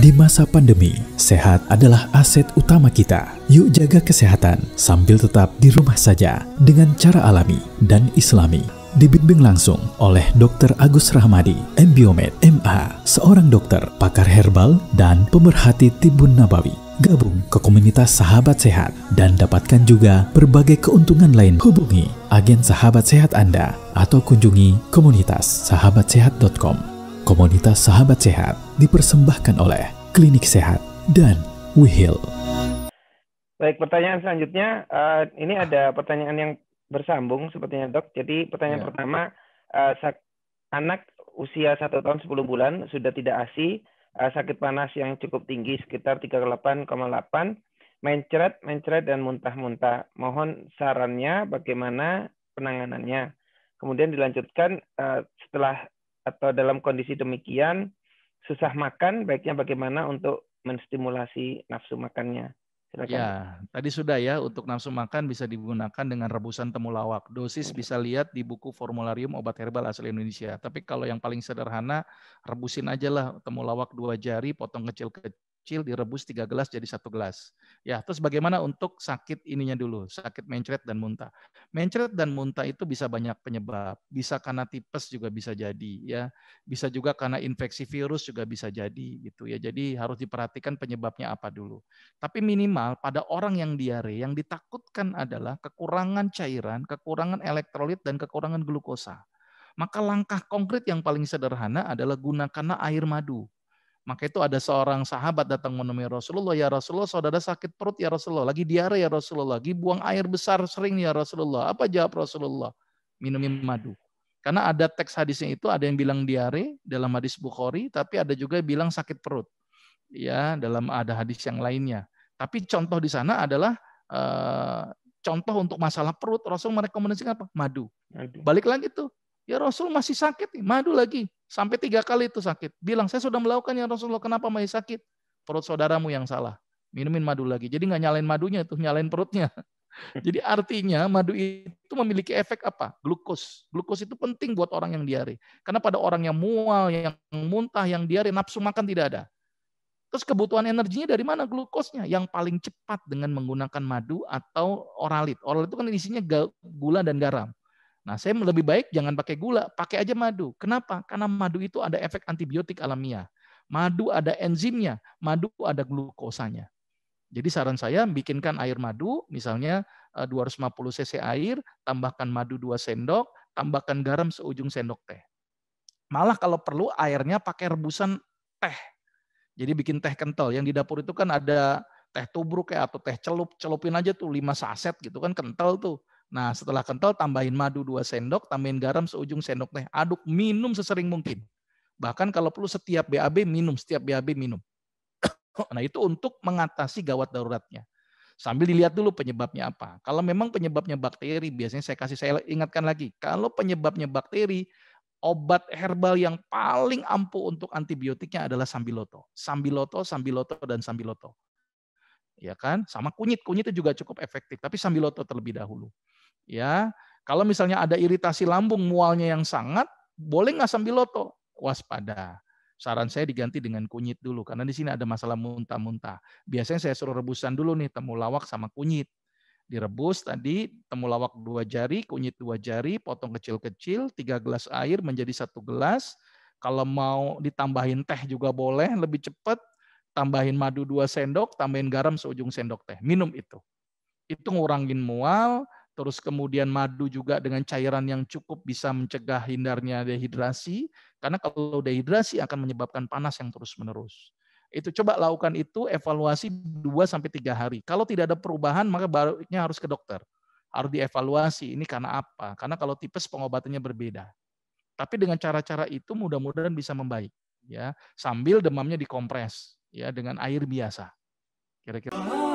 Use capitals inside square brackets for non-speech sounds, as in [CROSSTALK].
Di masa pandemi, sehat adalah aset utama kita. Yuk jaga kesehatan sambil tetap di rumah saja dengan cara alami dan islami. Dibimbing langsung oleh Dr. Agus Rahmadi, MBiomed, MA, seorang dokter, pakar herbal, dan pemerhati Tibun Nabawi. Gabung ke komunitas Sahabat Sehat dan dapatkan juga berbagai keuntungan lain. Hubungi agen Sahabat Sehat Anda atau kunjungi komunitas sahabatsehat.com. Komunitas Sahabat Sehat dipersembahkan oleh Klinik Sehat dan WeHeal. Baik, pertanyaan selanjutnya uh, ini ada pertanyaan yang bersambung sepertinya dok. Jadi pertanyaan ya. pertama, uh, anak usia satu tahun 10 bulan sudah tidak ASI, uh, eh, sakit panas yang cukup tinggi sekitar 38,8, mencret, mencret dan muntah-muntah. Mohon sarannya bagaimana penanganannya. Kemudian dilanjutkan uh, setelah atau dalam kondisi demikian susah makan, baiknya bagaimana untuk menstimulasi nafsu makannya. Silakan. Ya, tadi sudah ya untuk nafsu makan bisa digunakan dengan rebusan temulawak. Dosis bisa lihat di buku formularium obat herbal asal Indonesia. Tapi kalau yang paling sederhana, rebusin aja lah temulawak dua jari, potong kecil-kecil kecil direbus tiga gelas jadi satu gelas. Ya, terus bagaimana untuk sakit ininya dulu, sakit mencret dan muntah. Mencret dan muntah itu bisa banyak penyebab. Bisa karena tipes juga bisa jadi ya. Bisa juga karena infeksi virus juga bisa jadi gitu ya. Jadi harus diperhatikan penyebabnya apa dulu. Tapi minimal pada orang yang diare yang ditakutkan adalah kekurangan cairan, kekurangan elektrolit dan kekurangan glukosa. Maka langkah konkret yang paling sederhana adalah gunakanlah air madu maka itu ada seorang sahabat datang menemui Rasulullah, ya Rasulullah saudara sakit perut ya Rasulullah, lagi diare ya Rasulullah, lagi buang air besar sering ya Rasulullah. Apa jawab Rasulullah? Minum madu. Karena ada teks hadisnya itu ada yang bilang diare dalam hadis Bukhari, tapi ada juga yang bilang sakit perut. Ya, dalam ada hadis yang lainnya. Tapi contoh di sana adalah eh, contoh untuk masalah perut Rasul merekomendasikan apa? Madu. Madu. Balik lagi tuh. Ya Rasul masih sakit, madu lagi. Sampai tiga kali itu sakit. Bilang, saya sudah melakukan yang Rasulullah, kenapa masih sakit? Perut saudaramu yang salah. Minumin madu lagi. Jadi nggak nyalain madunya itu, nyalain perutnya. [LAUGHS] Jadi artinya madu itu memiliki efek apa? Glukos. Glukos itu penting buat orang yang diare. Karena pada orang yang mual, yang muntah, yang diare, nafsu makan tidak ada. Terus kebutuhan energinya dari mana glukosnya? Yang paling cepat dengan menggunakan madu atau oralit. Oralit itu kan isinya gula dan garam. Nah, saya lebih baik jangan pakai gula, pakai aja madu. Kenapa? Karena madu itu ada efek antibiotik alamiah. Madu ada enzimnya, madu ada glukosanya. Jadi saran saya bikinkan air madu, misalnya 250 eh, cc air, tambahkan madu 2 sendok, tambahkan garam seujung sendok teh. Malah kalau perlu airnya pakai rebusan teh. Jadi bikin teh kental. Yang di dapur itu kan ada teh tubruk ya atau teh celup, celupin aja tuh 5 saset gitu kan kental tuh. Nah, setelah kental tambahin madu 2 sendok, tambahin garam seujung sendok teh. Aduk, minum sesering mungkin. Bahkan kalau perlu setiap BAB minum, setiap BAB minum. [COUGHS] nah, itu untuk mengatasi gawat daruratnya. Sambil dilihat dulu penyebabnya apa. Kalau memang penyebabnya bakteri, biasanya saya kasih saya ingatkan lagi. Kalau penyebabnya bakteri, obat herbal yang paling ampuh untuk antibiotiknya adalah sambiloto. Sambiloto, sambiloto, dan sambiloto. Ya kan? Sama kunyit. Kunyit itu juga cukup efektif. Tapi sambiloto terlebih dahulu. Ya, kalau misalnya ada iritasi lambung mualnya yang sangat, boleh nggak sambiloto? Waspada. Saran saya diganti dengan kunyit dulu karena di sini ada masalah muntah-muntah. Biasanya saya suruh rebusan dulu nih temulawak sama kunyit. Direbus tadi temulawak dua jari, kunyit dua jari, potong kecil-kecil, tiga gelas air menjadi satu gelas. Kalau mau ditambahin teh juga boleh, lebih cepat tambahin madu dua sendok, tambahin garam seujung sendok teh. Minum itu. Itu ngurangin mual, Terus kemudian madu juga dengan cairan yang cukup bisa mencegah hindarnya dehidrasi. Karena kalau dehidrasi akan menyebabkan panas yang terus-menerus. Itu coba lakukan itu evaluasi 2 sampai tiga hari. Kalau tidak ada perubahan maka barunya harus ke dokter. Harus dievaluasi ini karena apa? Karena kalau tipes pengobatannya berbeda. Tapi dengan cara-cara itu mudah-mudahan bisa membaik ya, sambil demamnya dikompres ya dengan air biasa. Kira-kira